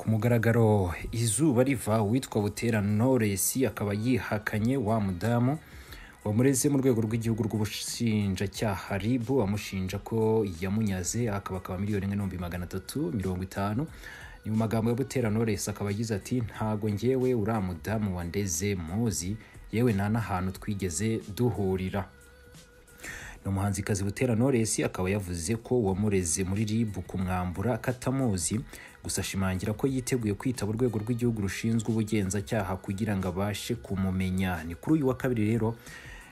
ku mugaragaro izuba riva witwa butera Knowless akaba yihakanye wa mudamu wamureze mu rwego rw'igihugu rw'ubushinjacyaha RIB amushinja ko yamunyaze akaba akaba miliyoni imwe n'ibihumbi magana atatu mirongo itanu ni mu magambo ya butera Knowless akaba agize ati ntago ngewe uriya mudamu wandeze muzi yewe nta n'ahantu twigeze duhurira ni umuhanzikazi butera Knowless akaba yavuze ko wamureze muri RIB kumwambura katamuzi gusa ashimangira ko yiteguye kwitaba urwego rw'igihugu rushinzwe ubugenzacyaha kugira ngo abashe kumumenya ni kuri uyu wa kabiri rero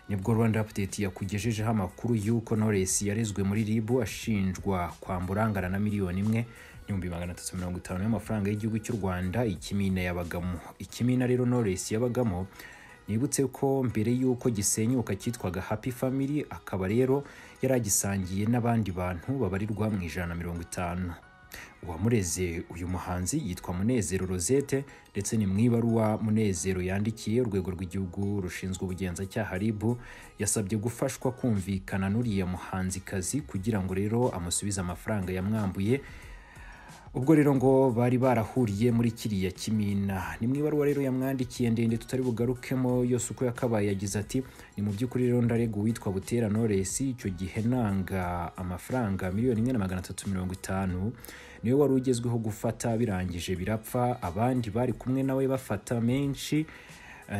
nibwo Rwanda Update yakugejejeho amakuru y'uko Knowless yarezwe muri RIB ashinjwa kwambura angana na miliyoni imwe n'ibihumbi magana atatu mirongo itanu y'amafaranga y'igihugu cy'u Rwanda ikimina yabagamo ikimina rero Knowless yabagamo nibutse ko mbere y'uko gisenyuka cyitwaga happy family akaba rero yari agisangiye n'abandi bantu babarirwa mu ijana na mirongo itanu uwamureze uyu muhanzi yitwa munezero rosette ndetse ni mu ibaruwa munezero yandikiye urwego rw'igihugu rushinzwe ubugenzacyaha rib yasabye gufashwa kumvikana n'uriya muhanzikazi kugira ngo rero amusubize amafaranga yamwambuye ubwo rero ngo bari barahuriye muri kiriya kimina ni mu ibaruwa rero yamwandikiye ndende tutari bugarukemo yose uko yakabaye yagize ati ni mu by'ukuri rero ndarega uwitwa butera noresi icyo gihe nanga amafaranga miliyoni imwe na magana atatu mirongo itanu niwe wari ugezweho gufata birangije birapfa abandi bari kumwe nawe bafata menshi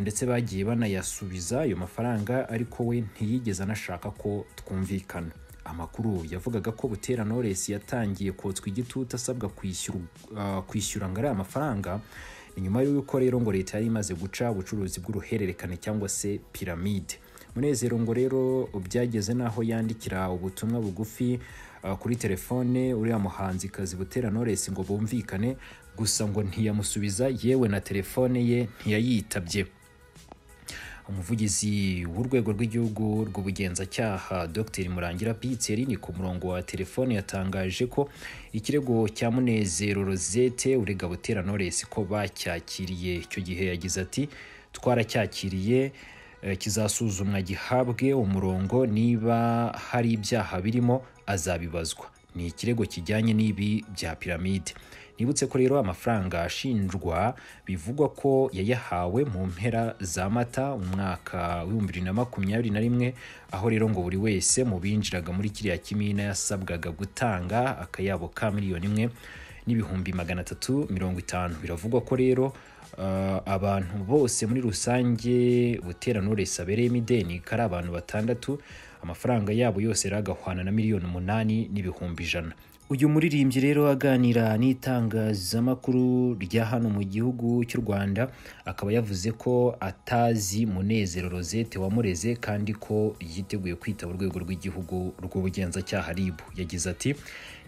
ndetse bagiye banayasubiza ayo mafaranga ariko we ntiyigeze anashaka ko twumvikana amakuru yavugaga ko butera knowless yatangiye kotswa igitutu asabwa uh, kwishyura ngo ari amafaranga inyuma y'uko rero ngo leta yari imaze guca ubucuruzi bw'uruhererekane cyangwa se piramide munezero ngo rero byageze n'aho yandikira ubutumwa bugufi uh, kuri telefone uriya muhanzikazi butera knowless ngo bumvikane gusa ngo ntiyamusubiza yewe na telefone ye ntiyayitabye umuvugizi w'urwego rw'igihugu rw'ubugenzacyaha dr murangira piyiteri ku murongo wa telefone yatangaje ko ikirego cya munezero rosette urega butera knowless ko bacyakiriye icyo gihe yagize ati twaracyakiriye eh, kizasuzumwa gihabwe umurongo niba hari ibyaha birimo azabibazwa ni ikirego kijyanye n'ibi bya piramide nibutse ko rero amafaranga ashinjwa bivugwa ko yayahawe mu mpera za mata umwaka w'ibihumbi bibiri na makumyabiri na rimwe aho rero ngo buri wese mu binjiraga muri kiriya kimina yasabwaga gutanga akayabo ka miliyoni imwe n'ibihumbi magana atatu mirongo itanu biravugwa ko rero uh, abantu bose muri rusange butera n'urese abereyemo ideni ko ari abantu batandatu amafaranga yabo yose yari agahwana na miliyoni umunani n'ibihumbi ijana uyu muririmbyi rero aganira n'itangazamakuru rya hano mu gihugu cy'u Rwanda akaba yavuze ko atazi Munezero Rosette wamureze kandi ko yiteguye kwita urwego rw'igihugu rw'ubugenzacyaha RIB yagize ati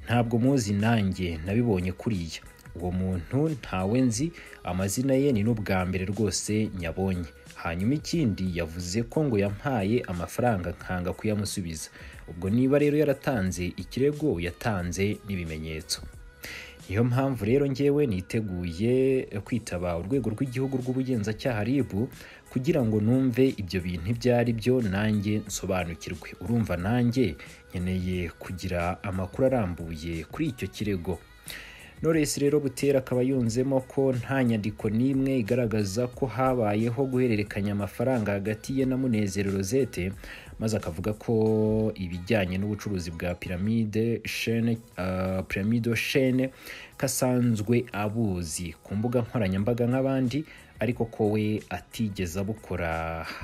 ntabwo muzi nanjye nabibonye kuriya uwo muntu ntawe nzi amazina ye ni n'ubwa mbere rwose nyabonye hanyuma ikindi yavuze ko ngo yampaye amafaranga nkanga kuyamusubiza ubwo niba rero yaratanze ikirego yatanze n'ibimenyetso niyo mpamvu rero ngewe niteguye kwitaba urwego rw'igihugu rw'ubugenzacyaha RIB kugira ngo numve ibyo bintu ibyo ari byo nanjye nsobanukirwe urumva nanjye nkeneye kugira amakuru arambuye kuri icyo kirego Knowless rero Butera akaba yunzemo ko nta nyandiko n'imwe igaragaza ko habayeho guhererekanya amafaranga hagati ye na Munezero Rosette maze akavuga ko ibijyanye n'ubucuruzi bwa piramide shene uh, ah, piramido shene kasanzwe abuzi ku mbuga nkoranyambaga nk'abandi ariko ko we atigeze abukora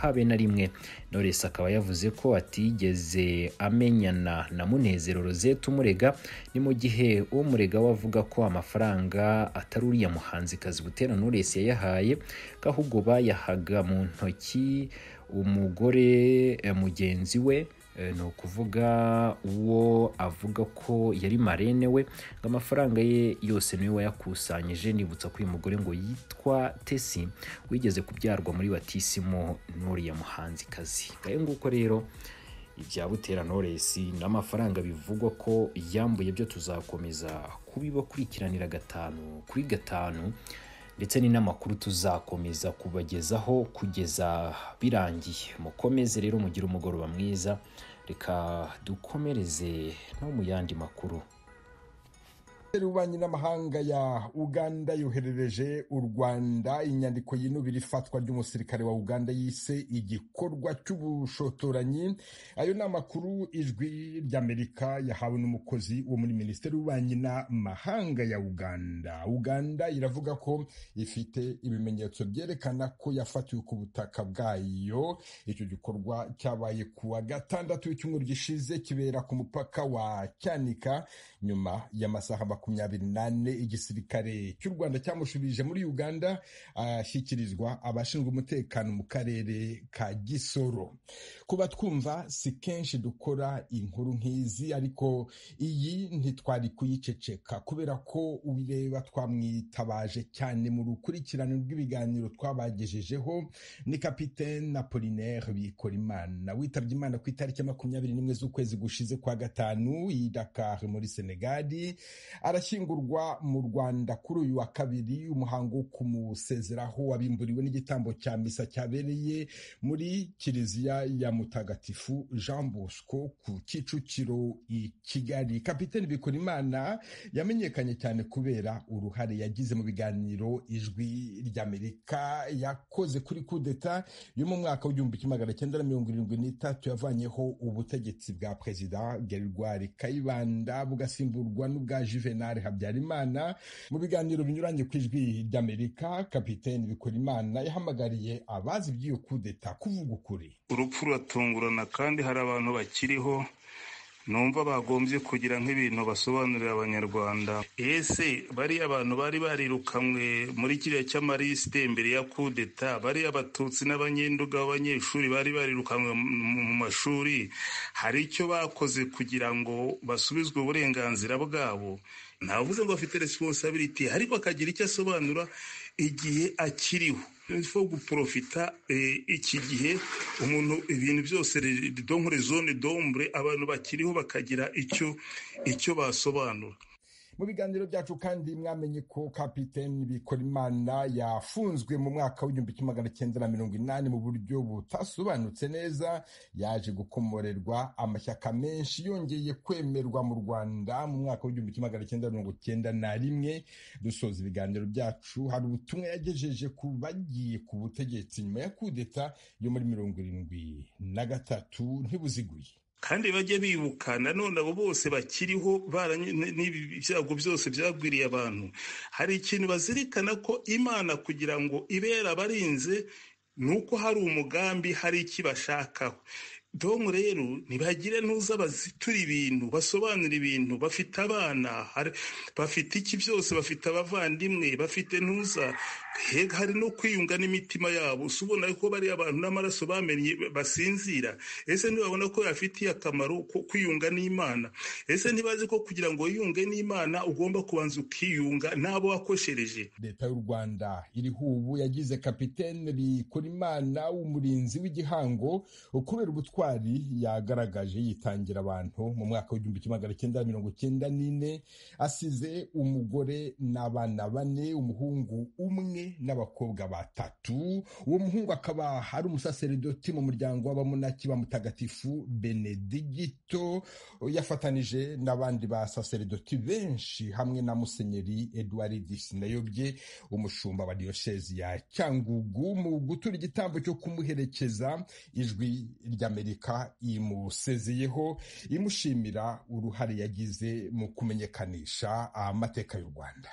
habe na rimwe Knowless akaba yavuze ko atigeze amenyana na Munezero Rosette umurega ni mu gihe uwo murega we avuga ko amafaranga atari uriya muhanzikazi Butera Knowless yayahaye ko ahubwo bayahaga mu ntoki umugore eh, mugenzi we Eh, ni ukuvuga uwo avuga ko yari marene we ngo amafaranga ye yose niwe wayakusanyije nibutsa ko uyu mugore ngo yitwa tesi wigeze kubyarwa muri batisimo n'uriya muhanzikazi ngayo nguko rero ibya butera noresi n'amafaranga bivugwa ko yambuye byo tuzakomeza kubibakurikiranira gatanu kuri gatanu ndetse ni n'amakuru tuzakomeza kubagezaho kugeza birangiye mukomeze rero mugire umugoroba mwiza reka dukomereze no mu yandi makuru ububanyi n'amahanga ya uganda yoherereje u rwanda inyandiko yinubira ifatwa ry'umusirikare wa uganda yise igikorwa cy'ubushotoranyi ayo ni amakuru ijwi ry'amerika yahawe n'umukozi wo muri minisiteri y'ububanyi n'amahanga ya uganda uganda iravuga ko ifite ibimenyetso byerekana ko yafatiwe ku butaka bwayo icyo gikorwa cyabaye ku gatandatu w'icyumweru gishize kibera ku mupaka wa cyanika nyuma y'amasaha makumyabiri nane igisirikare cy'u Rwanda cyamushubije muri Uganda ashyikirizwa abashinzwe umutekano mu karere ka Gisoro. Kuba twumva si kenshi dukora inkuru nk'izi ariko iyi ntitwari kuyiceceka kubera ko ubireba twamwitabaje cyane mu rukurikirane rw'ibiganiro twabagejejeho ni Kapitene Apolinaire Bikorimana witabye Imana ku itariki makumyabiri n'imwe z'ukwezi gushize kwa gatanu i Dakar muri Senegali arashyingurwa mu Rwanda kuri uyu wa kabiri umuhango wo kumusezeraho wabimburiwe n'igitambo cya misa cyabereye muri kiliziya ya mutagatifu Jean Bosco ku Kicukiro i Kigali Kapiteni Bikorimana yamenyekanye cyane kubera uruhare yagize mu biganiro ijwi ry'Amerika yakoze kuri kudeta yo mu mwaka w'igihumbi kimwe magana cyenda na mirongo irindwi n'itatu yavanyeho ubutegetsi bwa Perezida Gerwari Kayibanda bugasimburwa n'ubwa Juvenal Juvenal Habyarimana mu biganiro binyuranye ku ijwi ry'Amerika kapiteni Bikorimana yahamagariye abazi by'iyo kudeta kuvuga ukuri urupfu ruratungurana kandi hari abantu bakiriho numva bagombye kugira nk'ibintu basobanurira abanyarwanda ese bariya abantu bari barirukanwe muri kiriya cy'amarisite mbere ya kudeta bariya abatutsi n'abanyenduga b'abanyeshuri bari barirukanwe mu mashuri hari icyo bakoze kugira ngo basubizwe uburenganzira bwabo ntavuze ngo afite resiponsabiriti ariko akagira icyo asobanura igihe akiriho fo guporofita eh, iki gihe umuntu ibintu byose donkore zone dombure abantu bakiriho bakagira icyo icyo basobanura mu biganiro byacu kandi mwamenye ko kapiteni bikorimana yafunzwe mu mwaka w'igihumbi kimwe magana cyenda na mirongo inani mu buryo butasobanutse neza yaje gukomorerwa amashyaka menshi yongeye kwemerwa mu rwanda mu mwaka w'igihumbi kimwe magana cyenda mirongo cyenda na rimwe dusoza ibiganiro byacu hari ubutumwa yagejeje ku bagiye ku butegetsi nyuma ya kudeta yo muri mirongo irindwi na gatatu ntibuziguye kandi bajye bibuka nanone abo bose bakiriho n'ibi byago byose byagwiriye abantu hari ikintu bazirikana ko imana kugira ngo ibera abarinze ni uko hari umugambi hari icyo ibashakaho dom rero ntibagire ntuza bazitura ibintu basobanura ibintu bafite abana bafite iki byose bafite abavandimwe bafite ntuza hari no kwiyunga n'imitima yabo usubona ko bari abantu n'amaraso bamenye basinzira ese ntibabona ko yafitiye akamaro ko kwiyunga n'imana ese ntibazi ko kugira ngo wiyunge n'imana ugomba kubanza ukiyunga n'abo wakoshereje leta y'u rwanda iriho ubu yagize kapitene bikorimana w'umurinzi w'igihango kubera ubutwari ubutwari yagaragaje yitangira abantu mu mwaka w'igihumbi kimwe magana cyenda mirongo cyenda n'ine asize umugore n'abana bane umuhungu umwe n'abakobwa batatu uwo muhungu akaba ari umusaseridoti mu muryango w'abamunaki ba mutagatifu benedigito yafatanije n'abandi basaseridoti benshi hamwe na musenyeri edouard disinayobye umushumba wa diyosezi ya cyangugu mu gutura igitambo cyo kumuherekeza ijwi ry'amerika Afurika imusezeyeho imushimira uruhare yagize mu kumenyekanisha amateka y'u Rwanda